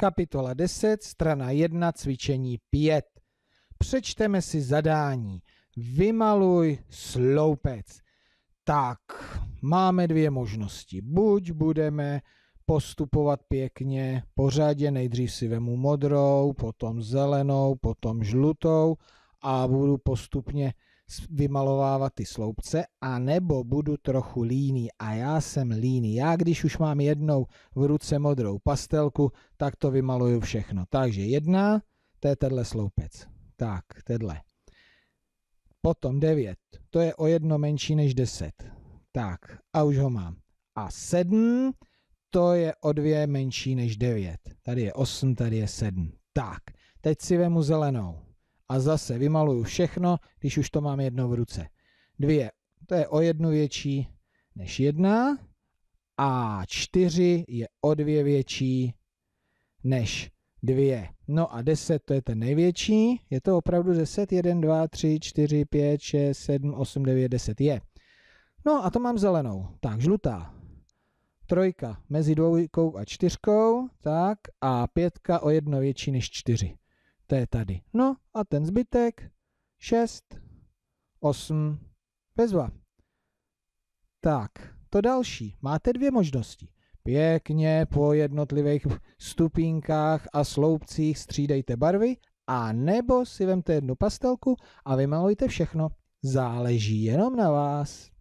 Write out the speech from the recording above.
Kapitola 10, strana 1, cvičení 5. Přečteme si zadání. Vymaluj sloupec. Tak, máme dvě možnosti. Buď budeme postupovat pěkně pořadě, nejdřív si vemu modrou, potom zelenou, potom žlutou a budu postupně vymalovávat ty sloupce, a nebo budu trochu líný a já jsem líný. Já když už mám jednou v ruce modrou pastelku, tak to vymaluju všechno. Takže jedna, to je tenhle sloupec. Tak, tenhle. Potom devět, to je o jedno menší než deset. Tak, a už ho mám. A sedm, to je o dvě menší než devět. Tady je osm, tady je sedm. Tak, teď si vemu zelenou a zase vymaluju všechno, když už to mám jedno v ruce. Dvě, to je o jednu větší než jedna a čtyři je o dvě větší než dvě. No a deset to je ten největší, je to opravdu deset, jeden, dva, tři, čtyři, pět, šest, sedm, osm, devět, deset je. No a to mám zelenou, tak žlutá, trojka mezi dvojkou a čtyřkou, tak a pětka o jedno větší než čtyři to je tady. No a ten zbytek 6, 8, bezva. Tak, to další. Máte dvě možnosti. Pěkně po jednotlivých stupínkách a sloupcích střídejte barvy a nebo si vemte jednu pastelku a vymalujte všechno. Záleží jenom na vás.